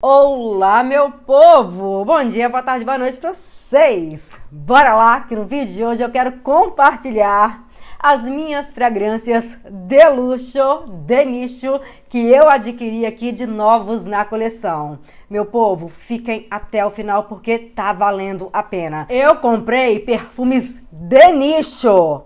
Olá, meu povo! Bom dia, boa tarde, boa noite para vocês! Bora lá que no vídeo de hoje eu quero compartilhar as minhas fragrâncias de luxo, de nicho, que eu adquiri aqui de novos na coleção. Meu povo, fiquem até o final porque tá valendo a pena. Eu comprei perfumes de nicho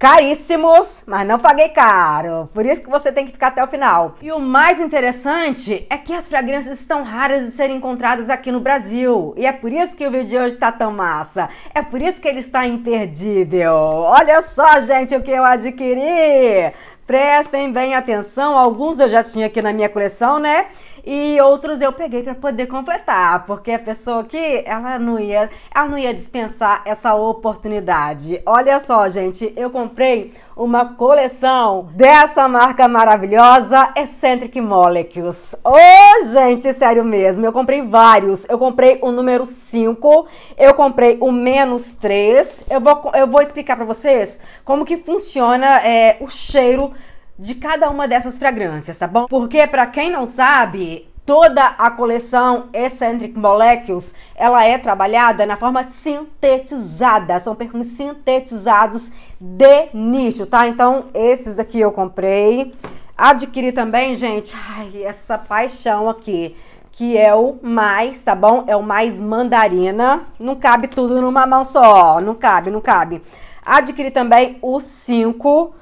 caríssimos, mas não paguei caro. Por isso que você tem que ficar até o final. E o mais interessante é que as fragrâncias estão raras de serem encontradas aqui no Brasil. E é por isso que o vídeo de hoje está tão massa. É por isso que ele está imperdível. Olha só, gente, o que eu adquiri. Prestem bem atenção, alguns eu já tinha aqui na minha coleção, né? e outros eu peguei para poder completar, porque a pessoa aqui, ela não ia, ela não ia dispensar essa oportunidade. Olha só, gente, eu comprei uma coleção dessa marca maravilhosa, Eccentric Molecules. Ô, oh, gente, sério mesmo, eu comprei vários. Eu comprei o número 5, eu comprei o menos 3. Eu vou, eu vou explicar para vocês como que funciona é, o cheiro de cada uma dessas fragrâncias, tá bom? Porque para quem não sabe, toda a coleção Eccentric Molecules, ela é trabalhada na forma sintetizada, são perfumes sintetizados de nicho, tá? Então, esses daqui eu comprei. Adquiri também, gente, ai, essa paixão aqui, que é o mais, tá bom? É o mais mandarina. Não cabe tudo numa mão só, não cabe, não cabe. Adquiri também o 5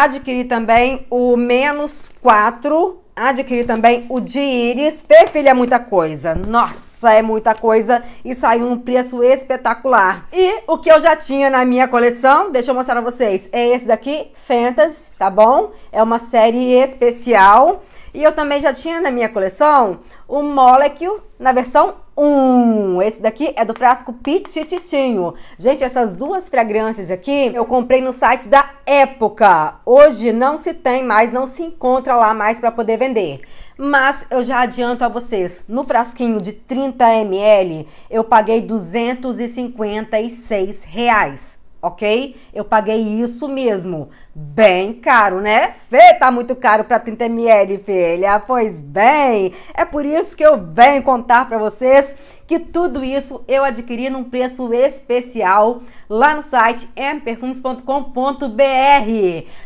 adquiri também o menos 4, adquiri também o de íris. Perfilha é muita coisa, nossa, é muita coisa e saiu um preço espetacular. E o que eu já tinha na minha coleção, deixa eu mostrar pra vocês, é esse daqui, Fantasy, tá bom? É uma série especial. E eu também já tinha na minha coleção o Molecule na versão um. Esse daqui é do frasco Pitititinho. Gente, essas duas fragrâncias aqui eu comprei no site da Época. Hoje não se tem mais, não se encontra lá mais para poder vender. Mas eu já adianto a vocês, no frasquinho de 30 ml eu paguei 256 reais ok? Eu paguei isso mesmo. Bem caro, né? Fê, tá muito caro para 30 ml, filha. Pois bem, é por isso que eu venho contar para vocês que tudo isso eu adquiri num preço especial lá no site mperfumes.com.br.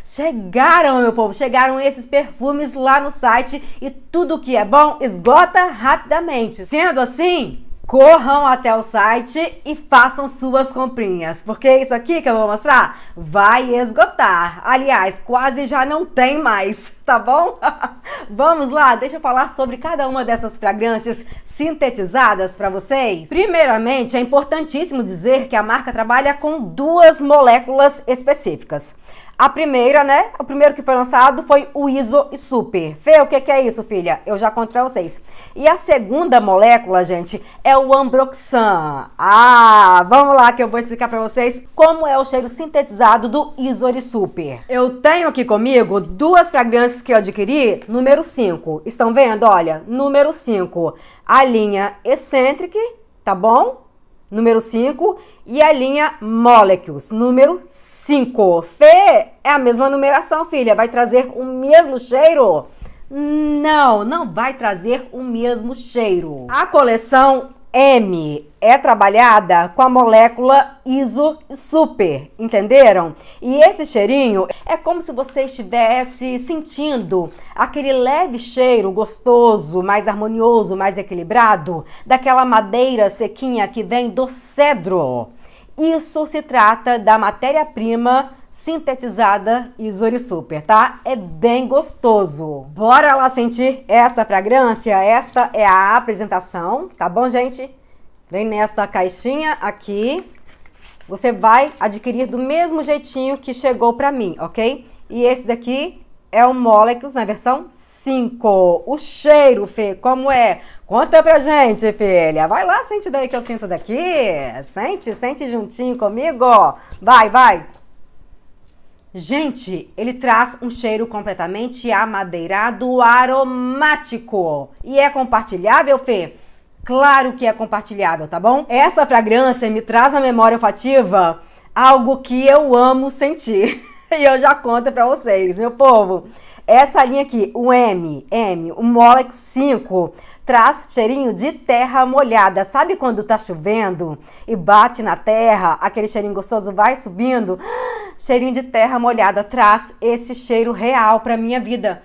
Chegaram, meu povo, chegaram esses perfumes lá no site e tudo que é bom esgota rapidamente. Sendo assim, corram até o site e façam suas comprinhas, porque é isso aqui que eu vou mostrar vai esgotar. Aliás, quase já não tem mais, tá bom? Vamos lá, deixa eu falar sobre cada uma dessas fragrâncias sintetizadas para vocês. Primeiramente, é importantíssimo dizer que a marca trabalha com duas moléculas específicas. A primeira, né? O primeiro que foi lançado foi o Iso e Super. Fê, o que, que é isso, filha? Eu já contei pra vocês. E a segunda molécula, gente, é o Ambroxan. Ah, vamos lá que eu vou explicar para vocês como é o cheiro sintetizado do Iso e Super. Eu tenho aqui comigo duas fragrâncias que eu adquiri, número 5. Estão vendo? Olha, número 5. A linha Eccentric, tá bom? número 5, e a linha Molecules, número 5. Fê, é a mesma numeração, filha, vai trazer o mesmo cheiro? Não, não vai trazer o mesmo cheiro. A coleção M é trabalhada com a molécula iso super, entenderam? E esse cheirinho é como se você estivesse sentindo aquele leve cheiro gostoso, mais harmonioso, mais equilibrado, daquela madeira sequinha que vem do cedro. Isso se trata da matéria-prima sintetizada Isori Super, tá? É bem gostoso. Bora lá sentir esta fragrância? Esta é a apresentação, tá bom, gente? Vem nesta caixinha aqui. Você vai adquirir do mesmo jeitinho que chegou pra mim, ok? E esse daqui é o Molecules na versão 5. O cheiro, Fê, como é? Conta pra gente, filha. Vai lá, sente daí que eu sinto daqui. Sente, sente juntinho comigo. Vai, vai. Gente, ele traz um cheiro completamente amadeirado, aromático. E é compartilhável, Fê? Claro que é compartilhável, tá bom? Essa fragrância me traz à memória olfativa algo que eu amo sentir. e eu já conto pra vocês, meu povo. Essa linha aqui, o M, M, o Molex 5, traz cheirinho de terra molhada. Sabe quando tá chovendo e bate na terra, aquele cheirinho gostoso vai subindo? Cheirinho de terra molhada traz esse cheiro real para minha vida.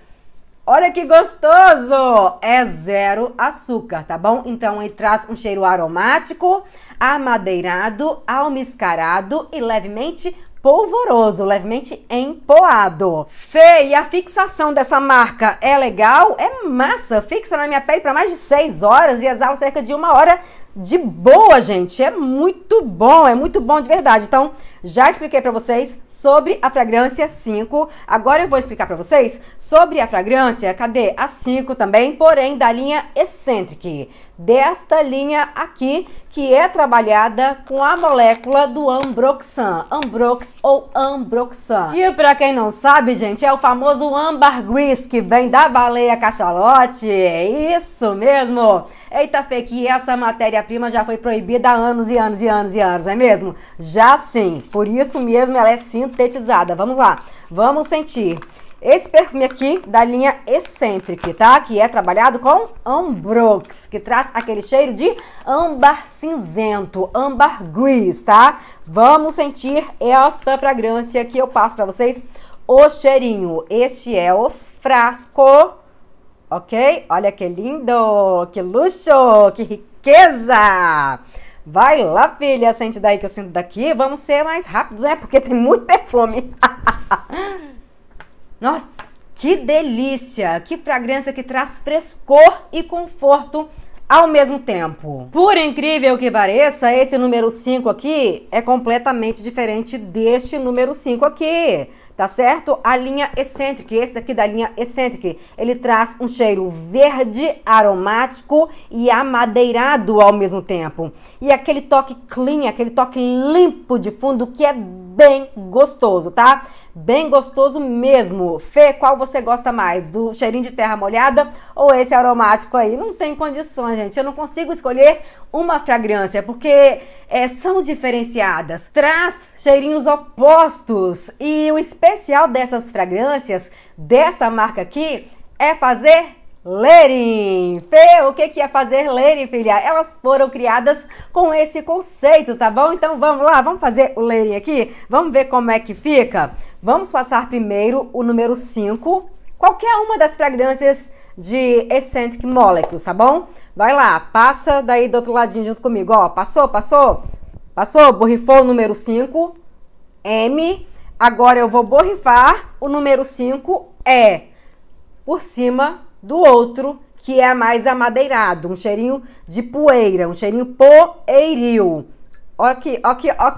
Olha que gostoso! É zero açúcar, tá bom? Então ele traz um cheiro aromático, amadeirado, almiscarado e levemente polvoroso, levemente empoado. Fê, e a fixação dessa marca é legal? É massa, fixa na minha pele para mais de 6 horas e exala cerca de uma hora de boa, gente. É muito bom, é muito bom de verdade. Então, já expliquei para vocês sobre a fragrância 5. Agora eu vou explicar para vocês sobre a fragrância, cadê? A 5 também, porém da linha Eccentric. Desta linha aqui, que é trabalhada com a molécula do Ambroxan. Ambrox ou Ambroxan. E para quem não sabe, gente, é o famoso âmbar gris, que vem da baleia cachalote. É isso mesmo! Eita, Fê, que essa matéria-prima já foi proibida há anos e anos e anos e anos, não é mesmo? Já sim, por isso mesmo ela é sintetizada. Vamos lá, vamos sentir. Esse perfume aqui da linha Eccentric, tá? Que é trabalhado com Ambrox, que traz aquele cheiro de âmbar cinzento, âmbar gris, tá? Vamos sentir esta fragrância que eu passo para vocês. O cheirinho, este é o frasco ok? Olha que lindo, que luxo, que riqueza! Vai lá, filha, sente daí que eu sinto daqui. Vamos ser mais rápidos, né? Porque tem muito perfume. Nossa, que delícia! Que fragrância que traz frescor e conforto ao mesmo tempo. Por incrível que pareça, esse número 5 aqui é completamente diferente deste número 5 aqui, tá certo? A linha Eccentric, esse daqui da linha Eccentric, ele traz um cheiro verde, aromático e amadeirado ao mesmo tempo. E aquele toque clean, aquele toque limpo de fundo que é bem gostoso, tá? Bem gostoso mesmo. Fê, qual você gosta mais? Do cheirinho de terra molhada ou esse aromático aí? Não tem condições, gente. Eu não consigo escolher uma fragrância porque é, são diferenciadas. Traz cheirinhos opostos. E o especial dessas fragrâncias, dessa marca aqui, é fazer Lerem! Fê, o que, que é fazer lerem, filha? Elas foram criadas com esse conceito, tá bom? Então vamos lá, vamos fazer o lerem aqui? Vamos ver como é que fica? Vamos passar primeiro o número 5, qualquer uma das fragrâncias de Eccentric Molecules, tá bom? Vai lá, passa daí do outro ladinho junto comigo, ó. Passou, passou? Passou, borrifou o número 5, M. Agora eu vou borrifar o número 5, E. Por cima do outro, que é mais amadeirado, um cheirinho de poeira, um cheirinho poeiril. Ó que, ó que, ó,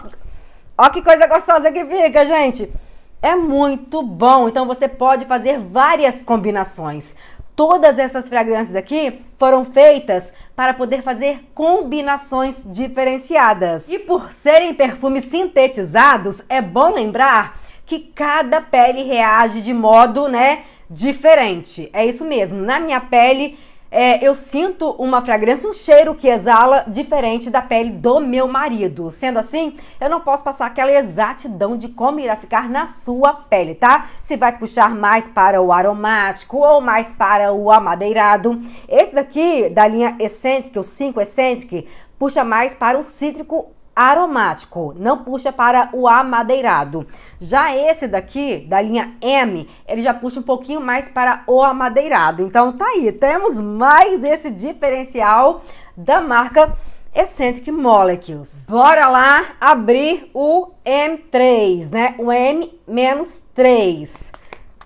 ó que coisa gostosa que fica, gente. É muito bom, então você pode fazer várias combinações. Todas essas fragrâncias aqui foram feitas para poder fazer combinações diferenciadas. E por serem perfumes sintetizados, é bom lembrar que cada pele reage de modo, né, diferente. É isso mesmo. Na minha pele, é, eu sinto uma fragrância, um cheiro que exala diferente da pele do meu marido. Sendo assim, eu não posso passar aquela exatidão de como irá ficar na sua pele, tá? Se vai puxar mais para o aromático ou mais para o amadeirado. Esse daqui, da linha Eccentric, o 5 Eccentric, puxa mais para o cítrico aromático, não puxa para o amadeirado. Já esse daqui, da linha M, ele já puxa um pouquinho mais para o amadeirado. Então tá aí, temos mais esse diferencial da marca Eccentric Molecules. Bora lá abrir o M3, né? O M-3.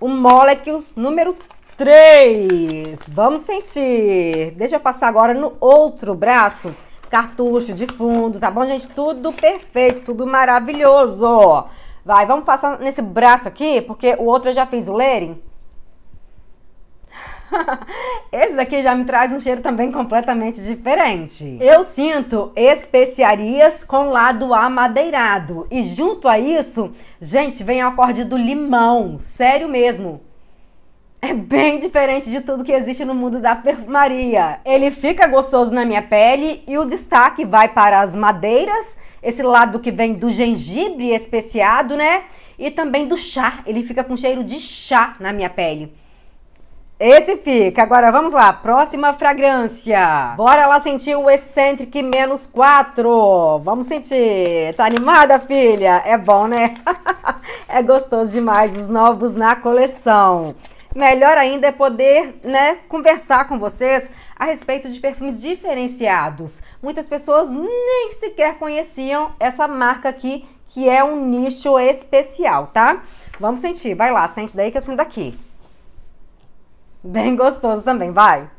O Molecules número 3. Vamos sentir. Deixa eu passar agora no outro braço cartucho de fundo, tá bom, gente? Tudo perfeito, tudo maravilhoso. Vai, vamos passar nesse braço aqui, porque o outro eu já fiz o layering. Esse daqui já me traz um cheiro também completamente diferente. Eu sinto especiarias com lado amadeirado. E junto a isso, gente, vem o acorde do limão. Sério mesmo é bem diferente de tudo que existe no mundo da perfumaria. Ele fica gostoso na minha pele e o destaque vai para as madeiras, esse lado que vem do gengibre especiado, né? E também do chá. Ele fica com cheiro de chá na minha pele. Esse fica. Agora vamos lá, próxima fragrância. Bora lá sentir o Eccentric menos 4. Vamos sentir. Tá animada, filha? É bom, né? é gostoso demais os novos na coleção. Melhor ainda é poder, né, conversar com vocês a respeito de perfumes diferenciados. Muitas pessoas nem sequer conheciam essa marca aqui, que é um nicho especial, tá? Vamos sentir, vai lá, sente daí que eu sinto daqui. Bem gostoso também, vai.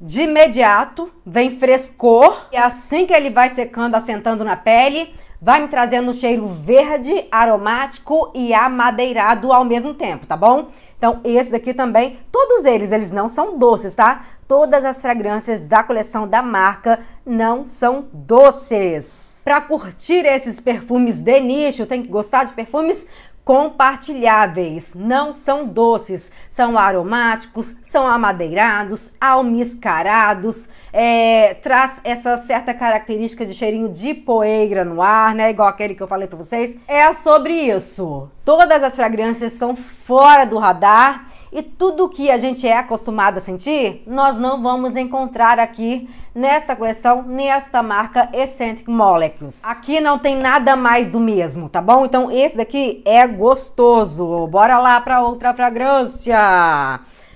De imediato, vem frescor e assim que ele vai secando, assentando na pele, vai me trazendo um cheiro verde, aromático e amadeirado ao mesmo tempo, tá bom? Então, esse daqui também, todos eles, eles não são doces, tá? Todas as fragrâncias da coleção da marca não são doces. Para curtir esses perfumes de nicho, tem que gostar de perfumes compartilháveis, não são doces, são aromáticos, são amadeirados, almiscarados, é, traz essa certa característica de cheirinho de poeira no ar, né? Igual aquele que eu falei para vocês. É sobre isso. Todas as fragrâncias são fora do radar e tudo o que a gente é acostumado a sentir, nós não vamos encontrar aqui nesta coleção, nesta marca Eccentric Molecules. Aqui não tem nada mais do mesmo, tá bom? Então esse daqui é gostoso. Bora lá para outra fragrância.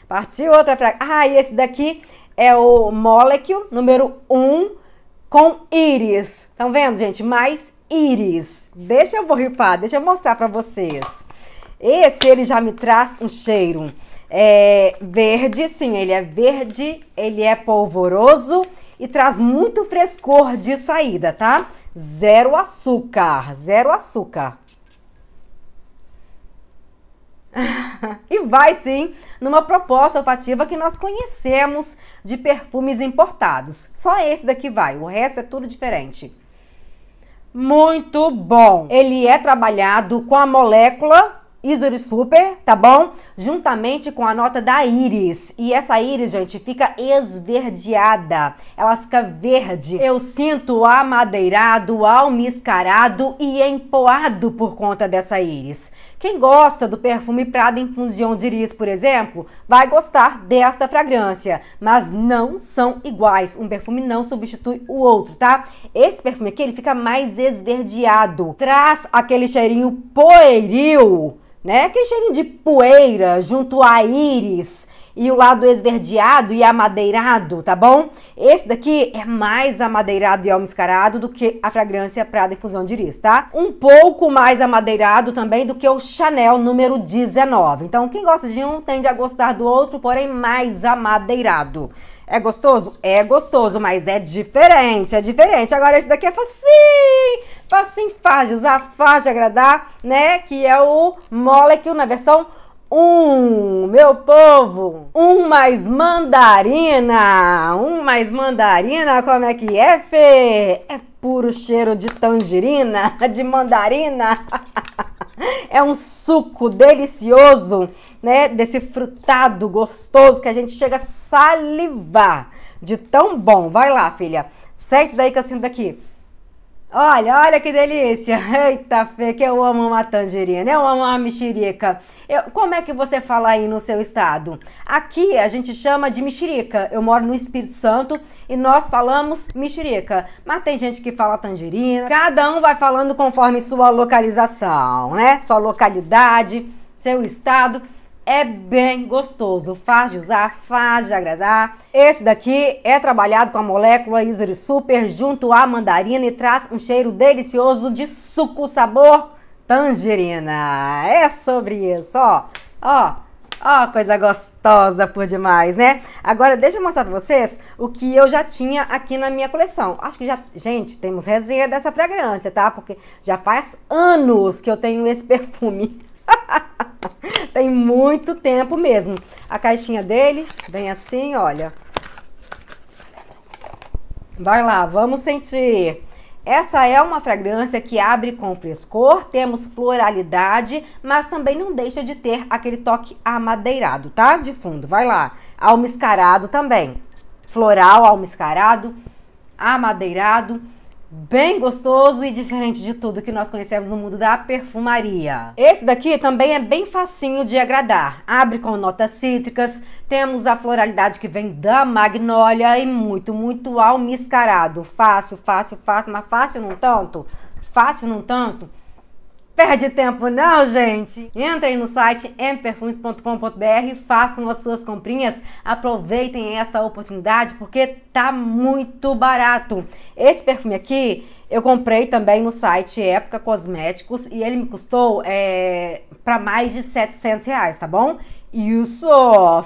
Partiu outra fragrância. Ah, e esse daqui é o Molecule número 1 um, com íris. Estão vendo, gente? Mais íris. Deixa eu borrifar, deixa eu mostrar para vocês. Esse ele já me traz um cheiro é, verde, sim, ele é verde, ele é polvoroso e traz muito frescor de saída, tá? Zero açúcar, zero açúcar. e vai sim numa proposta olfativa que nós conhecemos de perfumes importados. Só esse daqui vai, o resto é tudo diferente. Muito bom! Ele é trabalhado com a molécula Isori Super, tá bom? juntamente com a nota da íris. E essa íris, gente, fica esverdeada. Ela fica verde. Eu sinto amadeirado, almiscarado e empoado por conta dessa íris. Quem gosta do perfume Prada Infusion de Iris, por exemplo, vai gostar desta fragrância, mas não são iguais. Um perfume não substitui o outro, tá? Esse perfume aqui, ele fica mais esverdeado, traz aquele cheirinho poeiril né? Aquele cheirinho de poeira junto a íris e o lado esverdeado e amadeirado, tá bom? Esse daqui é mais amadeirado e almiscarado do que a fragrância para difusão de iris, tá? Um pouco mais amadeirado também do que o Chanel número 19. Então, quem gosta de um tende a gostar do outro, porém mais amadeirado. É gostoso? É gostoso, mas é diferente, é diferente. Agora esse daqui é facinho, facinho, fácil, usar fácil de agradar, né? Que é o Molecule na versão 1. Um, meu povo, um mais mandarina, um mais mandarina, como é que é, Fê? É puro cheiro de tangerina, de mandarina. é um suco delicioso, né? Desse frutado gostoso que a gente chega a salivar de tão bom. Vai lá, filha. Sete daí que eu sinto daqui. Olha, olha que delícia! Eita, Fê, que eu amo uma tangerina, eu amo uma mexerica. Eu, como é que você fala aí no seu estado? Aqui a gente chama de mexerica. Eu moro no Espírito Santo e nós falamos mexerica. Mas tem gente que fala tangerina. Cada um vai falando conforme sua localização, né? Sua localidade, seu estado é bem gostoso. Faz de usar, faz de agradar. Esse daqui é trabalhado com a molécula Isuri Super junto à mandarina e traz um cheiro delicioso de suco sabor tangerina. É sobre isso, ó. Ó, ó, coisa gostosa por demais, né? Agora deixa eu mostrar pra vocês o que eu já tinha aqui na minha coleção. Acho que já, gente, temos resenha dessa fragrância, tá? Porque já faz anos que eu tenho esse perfume. Tem muito tempo mesmo. A caixinha dele vem assim, olha. Vai lá, vamos sentir. Essa é uma fragrância que abre com frescor, temos floralidade, mas também não deixa de ter aquele toque amadeirado, tá? De fundo, vai lá. Almiscarado também. Floral, almiscarado, amadeirado bem gostoso e diferente de tudo que nós conhecemos no mundo da perfumaria. Esse daqui também é bem facinho de agradar. Abre com notas cítricas, temos a floralidade que vem da magnólia e muito, muito almiscarado. Fácil, fácil, fácil, mas fácil não tanto. Fácil não tanto Perde tempo não, gente! Entrem no site mperfumes.com.br, façam as suas comprinhas, aproveitem esta oportunidade porque tá muito barato. Esse perfume aqui eu comprei também no site Época Cosméticos e ele me custou é, para mais de 700 reais, tá bom? Isso!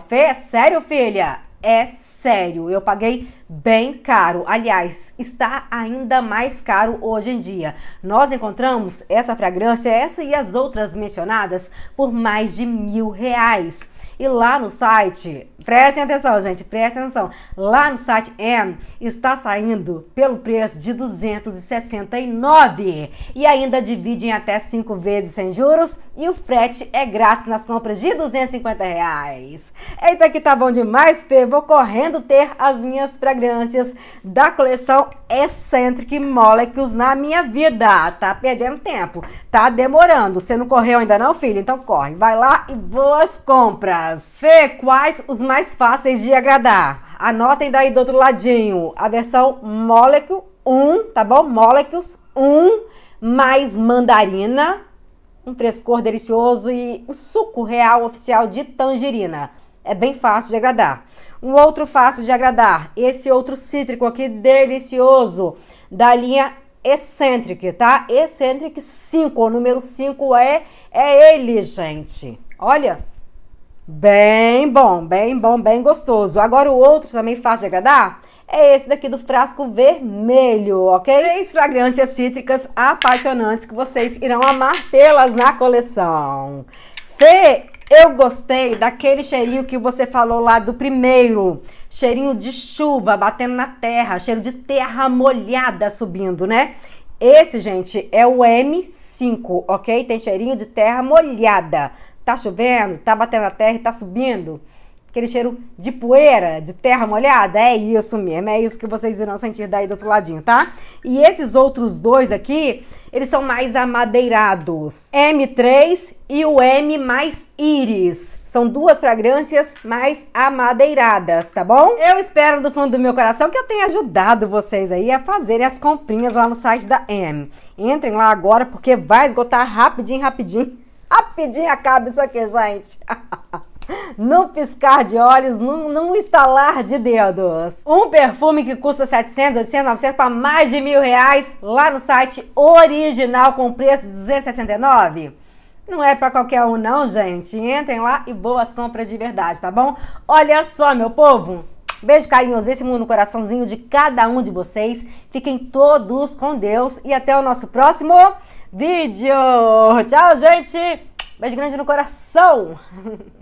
Fê, é sério, filha? é sério. Eu paguei bem caro. Aliás, está ainda mais caro hoje em dia. Nós encontramos essa fragrância, essa e as outras mencionadas, por mais de mil reais. E lá no site, prestem atenção, gente, prestem atenção. Lá no site M está saindo pelo preço de 269 e ainda divide em até 5 vezes sem juros e o frete é grátis nas compras de 250 reais. Eita que tá bom demais, Fê. Vou correndo ter as minhas fragrâncias da coleção Eccentric Molecules na minha vida. Tá perdendo tempo, tá demorando. Você não correu ainda não, filho? Então corre, vai lá e boas compras. C. Quais os mais fáceis de agradar? Anotem daí do outro ladinho. A versão Molecule 1, tá bom? Molecules 1, mais mandarina, um frescor delicioso e um suco real oficial de tangerina. É bem fácil de agradar. Um outro fácil de agradar, esse outro cítrico aqui delicioso, da linha Eccentric, tá? Eccentric 5, o número 5 é, é ele, gente. Olha, Bem bom, bem bom, bem gostoso. Agora o outro também fácil de agradar? é esse daqui do frasco vermelho, ok? Três fragrâncias cítricas apaixonantes que vocês irão amar tê-las na coleção. Fê, eu gostei daquele cheirinho que você falou lá do primeiro. Cheirinho de chuva batendo na terra, cheiro de terra molhada subindo, né? Esse, gente, é o M5, ok? Tem cheirinho de terra molhada. Tá chovendo, tá batendo a terra e tá subindo. Aquele cheiro de poeira, de terra molhada, é isso mesmo, é isso que vocês irão sentir daí do outro ladinho, tá? E esses outros dois aqui, eles são mais amadeirados. M3 e o M mais íris. São duas fragrâncias mais amadeiradas, tá bom? Eu espero do fundo do meu coração que eu tenha ajudado vocês aí a fazerem as comprinhas lá no site da M. Entrem lá agora porque vai esgotar rapidinho, rapidinho. Rapidinho acaba isso aqui, gente. num piscar de olhos, num, não estalar de dedos. Um perfume que custa 700, 800, 900 para mais de mil reais lá no site original com preço de 269. Não é para qualquer um não, gente. Entrem lá e boas compras de verdade, tá bom? Olha só, meu povo. Beijo carinhosíssimo no coraçãozinho de cada um de vocês. Fiquem todos com Deus e até o nosso próximo vídeo. Tchau, gente! Beijo grande no coração!